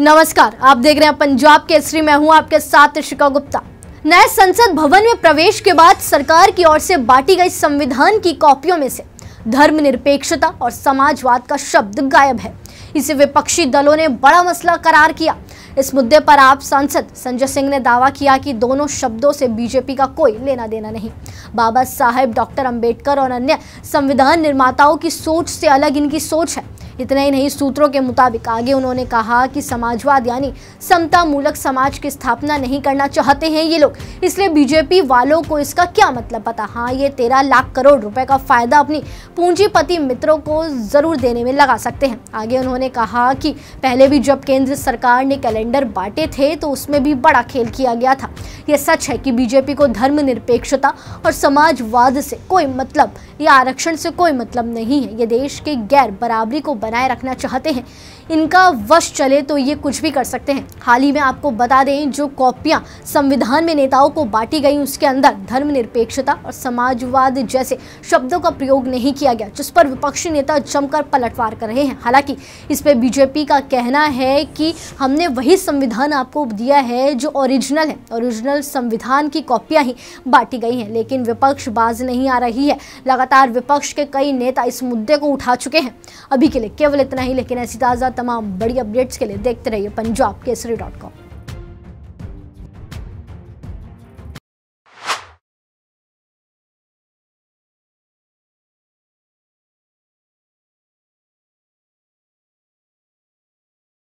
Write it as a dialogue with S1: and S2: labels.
S1: नमस्कार आप देख रहे हैं पंजाब केसरी मैं हूं आपके साथ शिका गुप्ता नए संसद भवन में प्रवेश के बाद सरकार की ओर से बांटी गई संविधान की कॉपियों में से धर्मनिरपेक्षता और समाजवाद का शब्द गायब है इसे विपक्षी दलों ने बड़ा मसला करार किया इस मुद्दे पर आप सांसद संजय सिंह ने दावा किया कि दोनों शब्दों से बीजेपी का कोई लेना देना नहीं बाबा साहेब डॉक्टर अम्बेडकर और अन्य संविधान निर्माताओं की सोच से अलग इनकी सोच है इतना ही नहीं सूत्रों के मुताबिक आगे उन्होंने कहा कि समाजवाद यानी समता मूलक समाज की स्थापना नहीं करना चाहते हैं ये लोग इसलिए बीजेपी वालों को इसका क्या मतलब पता हाँ ये तेरह लाख करोड़ रुपए का फायदा अपनी पूंजीपति मित्रों को जरूर देने में लगा सकते हैं आगे उन्होंने कहा कि पहले भी जब केंद्र सरकार ने कैलेंडर बांटे थे तो उसमें भी बड़ा खेल किया गया था यह सच है कि बीजेपी को धर्मनिरपेक्षता और समाजवाद से कोई मतलब या आरक्षण से कोई मतलब नहीं है ये देश के गैर बराबरी को बर... बनाए रखना चाहते हैं इनका वश चले तो ये कुछ भी कर सकते हैं हाल ही में आपको बता दें जो कॉपियाँ संविधान में नेताओं को बांटी गई उसके अंदर धर्मनिरपेक्षता और समाजवाद जैसे शब्दों का प्रयोग नहीं किया गया जिस पर विपक्षी नेता जमकर पलटवार कर रहे हैं हालांकि इस पर बीजेपी का कहना है कि हमने वही संविधान आपको दिया है जो ओरिजिनल है ओरिजिनल संविधान की कॉपियाँ ही बांटी गई हैं लेकिन विपक्ष बाज नहीं आ रही है लगातार विपक्ष के कई नेता इस मुद्दे को उठा चुके हैं अभी के लिए केवल इतना ही लेकिन ऐसी ताज़ा तमाम बड़ी अपडेट्स के लिए देखते रहिए पंजाब केसरी डॉट कॉम